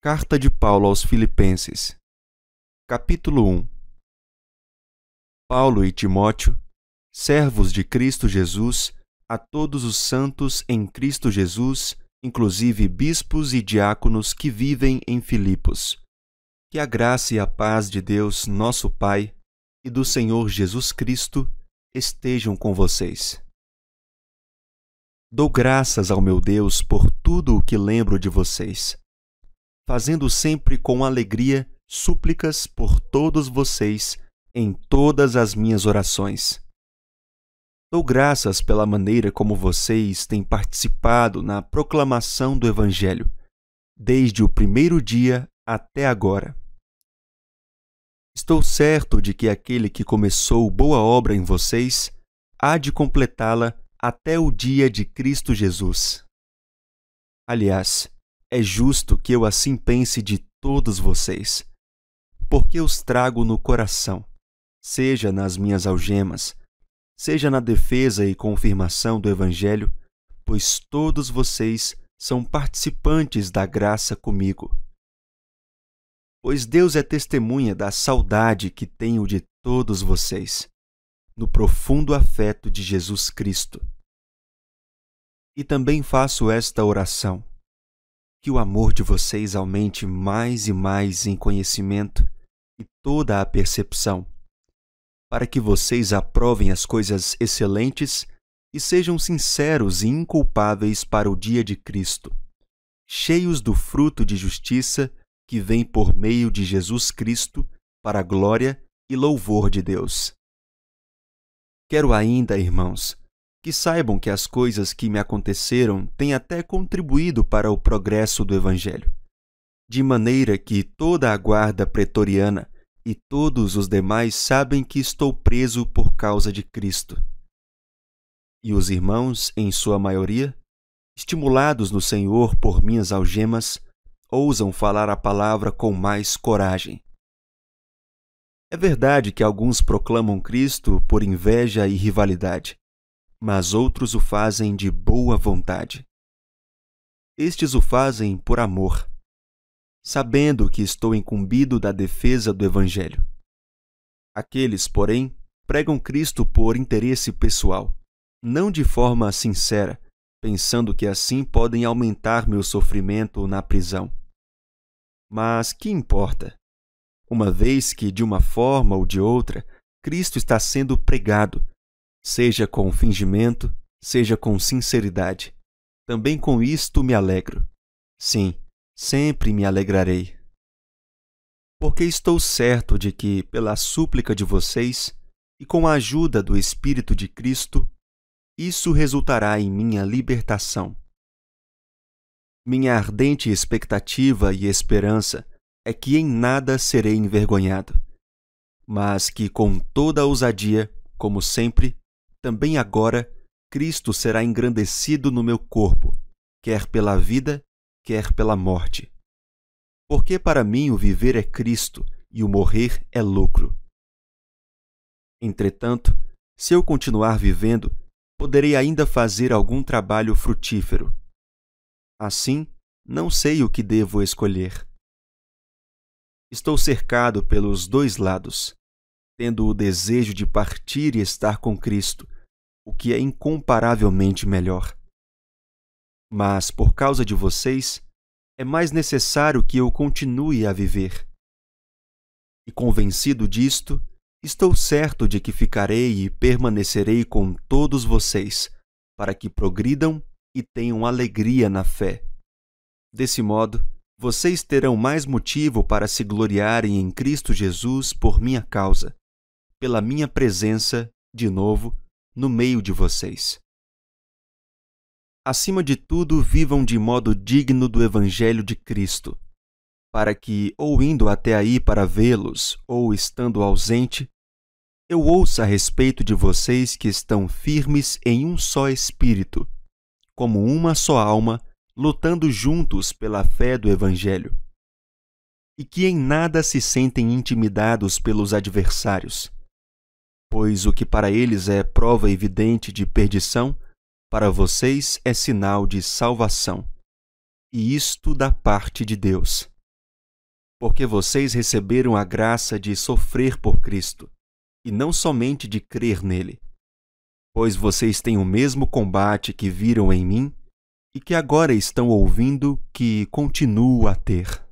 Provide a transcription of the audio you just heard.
Carta de Paulo aos Filipenses, capítulo 1 Paulo e Timóteo, servos de Cristo Jesus, a todos os santos em Cristo Jesus, inclusive bispos e diáconos que vivem em Filipos. Que a graça e a paz de Deus, nosso Pai, e do Senhor Jesus Cristo estejam com vocês. Dou graças ao meu Deus por tudo o que lembro de vocês fazendo sempre com alegria súplicas por todos vocês em todas as minhas orações. Dou graças pela maneira como vocês têm participado na proclamação do Evangelho, desde o primeiro dia até agora. Estou certo de que aquele que começou boa obra em vocês há de completá-la até o dia de Cristo Jesus. Aliás, é justo que eu assim pense de todos vocês, porque os trago no coração, seja nas minhas algemas, seja na defesa e confirmação do Evangelho, pois todos vocês são participantes da graça comigo. Pois Deus é testemunha da saudade que tenho de todos vocês, no profundo afeto de Jesus Cristo. E também faço esta oração que o amor de vocês aumente mais e mais em conhecimento e toda a percepção, para que vocês aprovem as coisas excelentes e sejam sinceros e inculpáveis para o dia de Cristo, cheios do fruto de justiça que vem por meio de Jesus Cristo para a glória e louvor de Deus. Quero ainda, irmãos, que saibam que as coisas que me aconteceram têm até contribuído para o progresso do Evangelho, de maneira que toda a guarda pretoriana e todos os demais sabem que estou preso por causa de Cristo. E os irmãos, em sua maioria, estimulados no Senhor por minhas algemas, ousam falar a palavra com mais coragem. É verdade que alguns proclamam Cristo por inveja e rivalidade mas outros o fazem de boa vontade. Estes o fazem por amor, sabendo que estou incumbido da defesa do Evangelho. Aqueles, porém, pregam Cristo por interesse pessoal, não de forma sincera, pensando que assim podem aumentar meu sofrimento na prisão. Mas que importa? Uma vez que, de uma forma ou de outra, Cristo está sendo pregado, seja com fingimento, seja com sinceridade. Também com isto me alegro. Sim, sempre me alegrarei. Porque estou certo de que, pela súplica de vocês e com a ajuda do Espírito de Cristo, isso resultará em minha libertação. Minha ardente expectativa e esperança é que em nada serei envergonhado, mas que com toda ousadia, como sempre, também agora Cristo será engrandecido no meu corpo, quer pela vida, quer pela morte. Porque para mim o viver é Cristo e o morrer é lucro. Entretanto, se eu continuar vivendo, poderei ainda fazer algum trabalho frutífero. Assim, não sei o que devo escolher. Estou cercado pelos dois lados tendo o desejo de partir e estar com Cristo, o que é incomparavelmente melhor. Mas, por causa de vocês, é mais necessário que eu continue a viver. E convencido disto, estou certo de que ficarei e permanecerei com todos vocês, para que progridam e tenham alegria na fé. Desse modo, vocês terão mais motivo para se gloriarem em Cristo Jesus por minha causa pela minha presença, de novo, no meio de vocês. Acima de tudo, vivam de modo digno do Evangelho de Cristo, para que, ou indo até aí para vê-los, ou estando ausente, eu ouça a respeito de vocês que estão firmes em um só espírito, como uma só alma, lutando juntos pela fé do Evangelho, e que em nada se sentem intimidados pelos adversários pois o que para eles é prova evidente de perdição, para vocês é sinal de salvação. E isto da parte de Deus. Porque vocês receberam a graça de sofrer por Cristo, e não somente de crer nele. Pois vocês têm o mesmo combate que viram em mim e que agora estão ouvindo que continuo a ter.